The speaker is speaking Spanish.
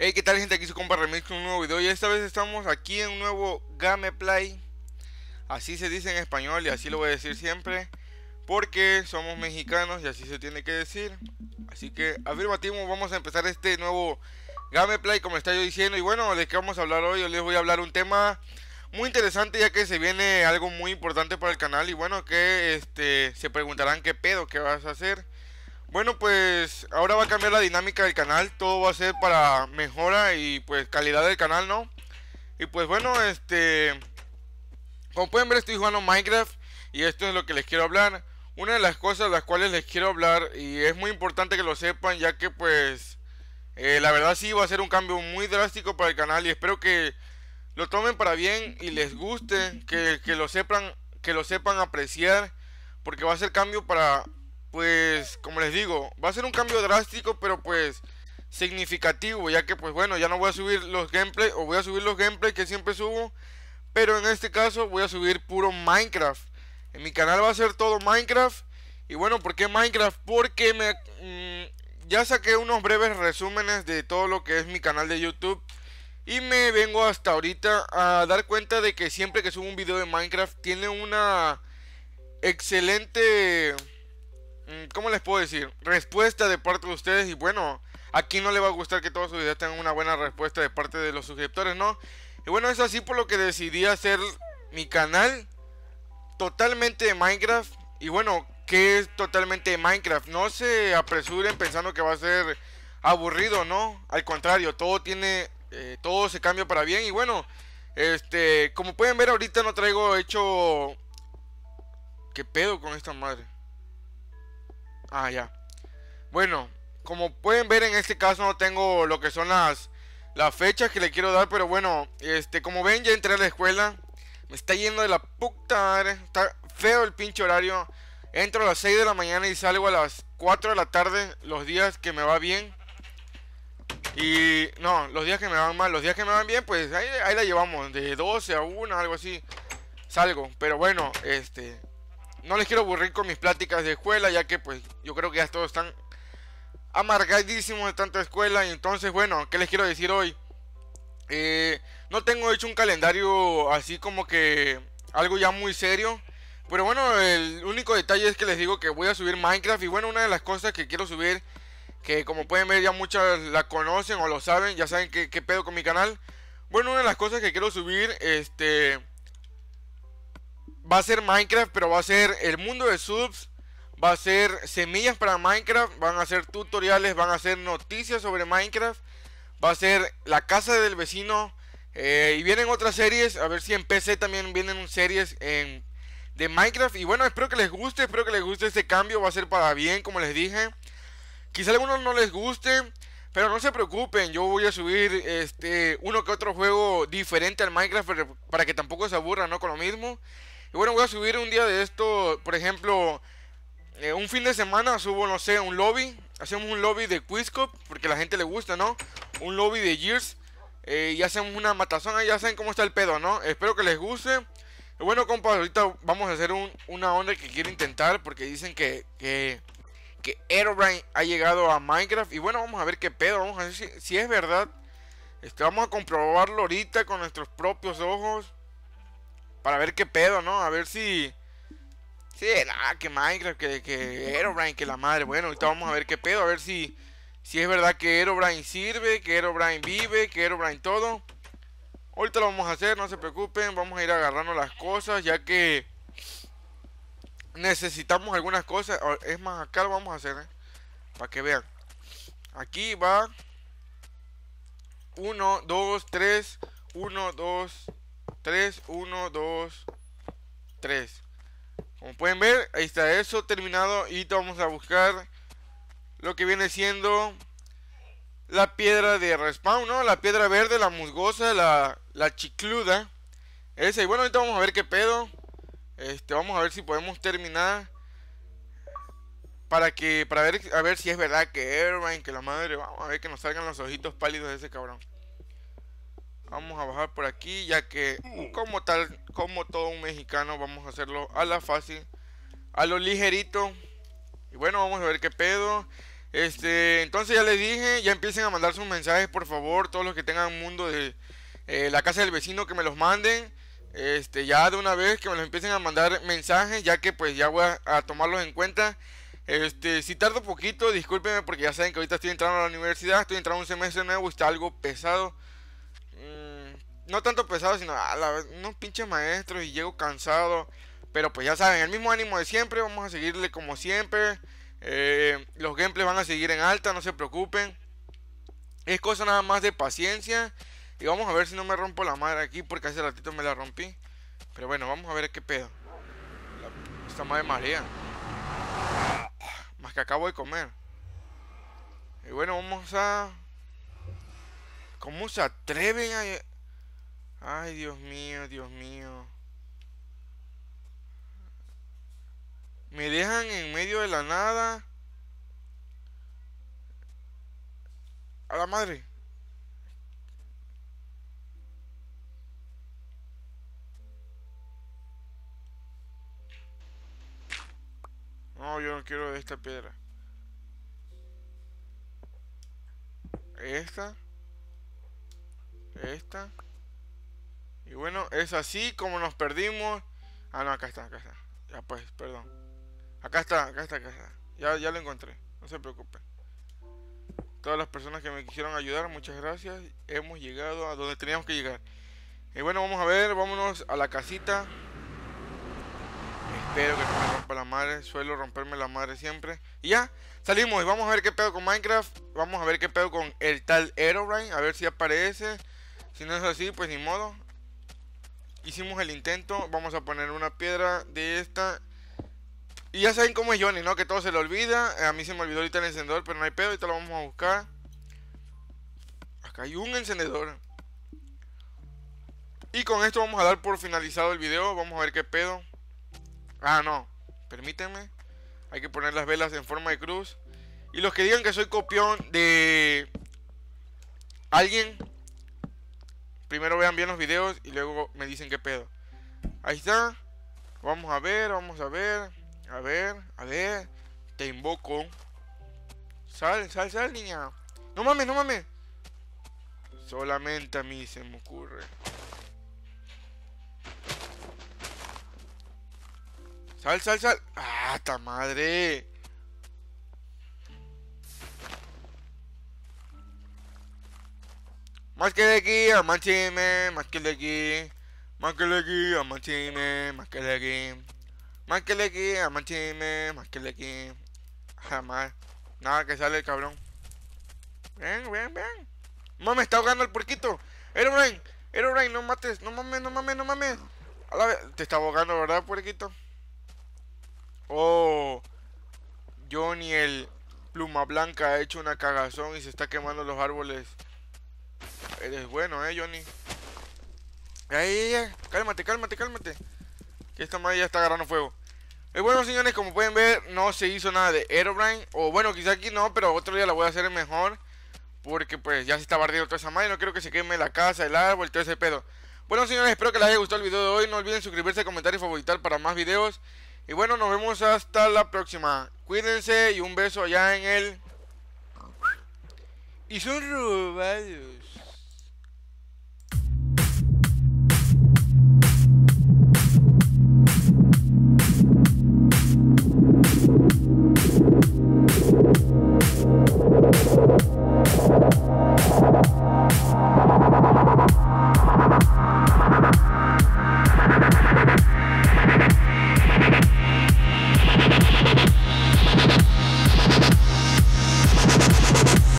Hey, ¿qué tal gente? Aquí su compa Remix con un nuevo video y esta vez estamos aquí en un nuevo Gameplay Así se dice en español y así lo voy a decir siempre Porque somos mexicanos y así se tiene que decir Así que afirmativo, vamos a empezar este nuevo Gameplay como está yo diciendo Y bueno, ¿de qué vamos a hablar hoy? les voy a hablar un tema muy interesante ya que se viene algo muy importante para el canal y bueno que este se preguntarán qué pedo qué vas a hacer. Bueno pues ahora va a cambiar la dinámica del canal, todo va a ser para mejora y pues calidad del canal, ¿no? Y pues bueno, este como pueden ver estoy jugando Minecraft y esto es lo que les quiero hablar. Una de las cosas las cuales les quiero hablar y es muy importante que lo sepan ya que pues eh, la verdad sí va a ser un cambio muy drástico para el canal y espero que lo tomen para bien y les guste, que, lo sepan, que lo sepan apreciar, porque va a ser cambio para, pues, como les digo, va a ser un cambio drástico, pero pues significativo, ya que pues bueno, ya no voy a subir los gameplays o voy a subir los gameplays que siempre subo, pero en este caso voy a subir puro Minecraft. En mi canal va a ser todo Minecraft. Y bueno, ¿por qué Minecraft? Porque me, mm, ya saqué unos breves resúmenes de todo lo que es mi canal de YouTube y me vengo hasta ahorita a dar cuenta de que siempre que subo un video de Minecraft tiene una excelente... Mm, ¿Cómo les puedo decir? Respuesta de parte de ustedes y bueno, aquí no le va a gustar que todos sus videos tengan una buena respuesta de parte de los suscriptores, ¿no? Y bueno, es así por lo que decidí hacer mi canal totalmente de Minecraft y bueno, que es totalmente de Minecraft. No se apresuren pensando que va a ser aburrido, ¿no? Al contrario, todo tiene eh, todo se cambia para bien. Y bueno, este, como pueden ver ahorita no traigo hecho... ¿Qué pedo con esta madre? Ah, ya. Bueno, como pueden ver en este caso no tengo lo que son las, las fechas que le quiero dar. Pero bueno, este, como ven ya entré a la escuela. Me está yendo de la puta madre. Está feo el pinche horario. Entro a las 6 de la mañana y salgo a las 4 de la tarde los días que me va bien. Y no, los días que me van mal, los días que me van bien, pues ahí, ahí la llevamos, de 12 a 1, algo así. Salgo, pero bueno, este no les quiero aburrir con mis pláticas de escuela, ya que pues yo creo que ya todos están amargadísimos de tanta escuela. Y entonces, bueno, ¿qué les quiero decir hoy? Eh, no tengo hecho un calendario así como que algo ya muy serio. Pero bueno, el único detalle es que les digo que voy a subir Minecraft. Y bueno, una de las cosas que quiero subir que como pueden ver ya muchas la conocen o lo saben, ya saben qué, pedo con mi canal. Bueno, una de las cosas que quiero subir, este... Va a ser Minecraft, pero va a ser el mundo de subs. Va a ser semillas para Minecraft. Van a ser tutoriales, van a ser noticias sobre Minecraft. Va a ser la casa del vecino. Eh, y vienen otras series. A ver si en PC también vienen series en, de Minecraft. Y bueno, espero que les guste. Espero que les guste este cambio. Va a ser para bien, como les dije. Quizá a algunos no les guste, pero no se preocupen, yo voy a subir este uno que otro juego diferente al Minecraft para que tampoco se aburran, ¿no? Con lo mismo. Y bueno, voy a subir un día de esto, por ejemplo, eh, un fin de semana subo, no sé, un lobby. Hacemos un lobby de Quizcop, porque a la gente le gusta, ¿no? Un lobby de Gears. Eh, y hacemos una matazón, ya saben cómo está el pedo, ¿no? Espero que les guste. bueno, compas, ahorita vamos a hacer un, una onda que quiero intentar, porque dicen que... que que ha llegado a Minecraft. Y bueno, vamos a ver qué pedo, vamos a ver si, es verdad. Este, vamos a comprobarlo ahorita con nuestros propios ojos. Para ver qué pedo, ¿no? A ver si... Sí, nada, que Minecraft, que, que que la madre. Bueno, ahorita vamos a ver qué pedo, a ver si, si es verdad que Herobrine sirve, que Herobrine vive, que Herobrine todo. Ahorita lo vamos a hacer, no se preocupen. Vamos a ir agarrando las cosas, ya que necesitamos algunas cosas. Es más, acá lo vamos a hacer, ¿eh? Para que vean. Aquí va 1, 2, 3, 1, 2, 3, 1, 2, 3. Como pueden ver, ahí está eso terminado y vamos a buscar lo que viene siendo la piedra de respawn, ¿no? La piedra verde, la musgosa, la, la chicluda. Esa, y bueno, ahorita vamos a ver qué pedo. Este, vamos a ver si podemos terminar para que para ver a ver si es verdad que Erwin, que la madre, vamos a ver que nos salgan los ojitos pálidos de ese cabrón. Vamos a bajar por aquí, ya que como tal, como todo un mexicano, vamos a hacerlo a la fácil, a lo ligerito. Y bueno, vamos a ver qué pedo. Este, entonces ya les dije, ya empiecen a mandar sus mensajes, por favor, todos los que tengan mundo de eh, la casa del vecino que me los manden. Este, ya de una vez que me lo empiecen a mandar mensajes, ya que pues ya voy a, tomarlos en cuenta. Este, si tardo poquito, discúlpenme porque ya saben que ahorita estoy entrando a la universidad, estoy entrando un semestre nuevo, está algo pesado. Mm, no tanto pesado, sino a la vez, unos pinches maestros y llego cansado. Pero pues ya saben, el mismo ánimo de siempre, vamos a seguirle como siempre. Eh, los gameplays van a seguir en alta, no se preocupen. Es cosa nada más de paciencia y vamos a ver si no me rompo la madre aquí porque hace ratito me la rompí. Pero bueno, vamos a ver qué pedo. esta madre marea. Más que acabo de comer. Y bueno, vamos a... ¿Cómo se atreven a...? Ay, Dios mío, Dios mío. Me dejan en medio de la nada. A la madre. No, yo no quiero esta piedra. Esta. Esta. Y bueno, es así como nos perdimos. Ah, no, acá está, acá está. Ya pues, perdón. Acá está, acá está, acá está. Ya, ya lo encontré. No se preocupen. Todas las personas que me quisieron ayudar, muchas gracias. Hemos llegado a donde teníamos que llegar. Y bueno, vamos a ver, vámonos a la casita espero que me rompa la madre. Suelo romperme la madre siempre. Y ya, salimos y vamos a ver qué pedo con Minecraft. Vamos a ver qué pedo con el tal Aerobrine. A ver si aparece. Si no es así, pues ni modo. Hicimos el intento. Vamos a poner una piedra de esta. Y ya saben cómo es Johnny, ¿no? Que todo se le olvida. Eh, a mí se me olvidó ahorita el encendedor, pero no hay pedo. Ahorita lo vamos a buscar. Acá hay un encendedor. Y con esto vamos a dar por finalizado el video. Vamos a ver qué pedo. Ah, no. Permíteme. Hay que poner las velas en forma de cruz. Y los que digan que soy copión de alguien, primero vean bien los videos y luego me dicen qué pedo. Ahí está. Vamos a ver, vamos a ver. A ver, a ver. Te invoco. Sal, sal, sal, niña. No mames, no mames. Solamente a mí se me ocurre. Sal, sal, sal. ¡Ah, ta madre! Más que de aquí, amanchime, más que de aquí. Más que de aquí, amanchime, más que de aquí. Más que de aquí, amanchime, más que de aquí. Jamás. Nada que sale el cabrón. Ven, ven, ven. Mami, me está ahogando el puerquito. era rain, no mates, no mames, no mames, no mames. A la vez, te está ahogando, ¿verdad, puerquito? Oh, Johnny el pluma blanca ha hecho una cagazón y se está quemando los árboles. Eres bueno, eh, Johnny. Ahí, cálmate, cálmate, cálmate. Que esta madre ya está agarrando fuego. Eh, bueno, señores, como pueden ver, no se hizo nada de Aerobrine. O bueno, quizá aquí no, pero otro día la voy a hacer mejor. Porque pues ya se está bardeando toda esa madre. No quiero que se queme la casa, el árbol, todo ese pedo. Bueno, señores, espero que les haya gustado el video de hoy. No olviden suscribirse, comentar y favoritar para más videos. Y bueno, nos vemos hasta la próxima. Cuídense y un beso allá en el... Y son robados.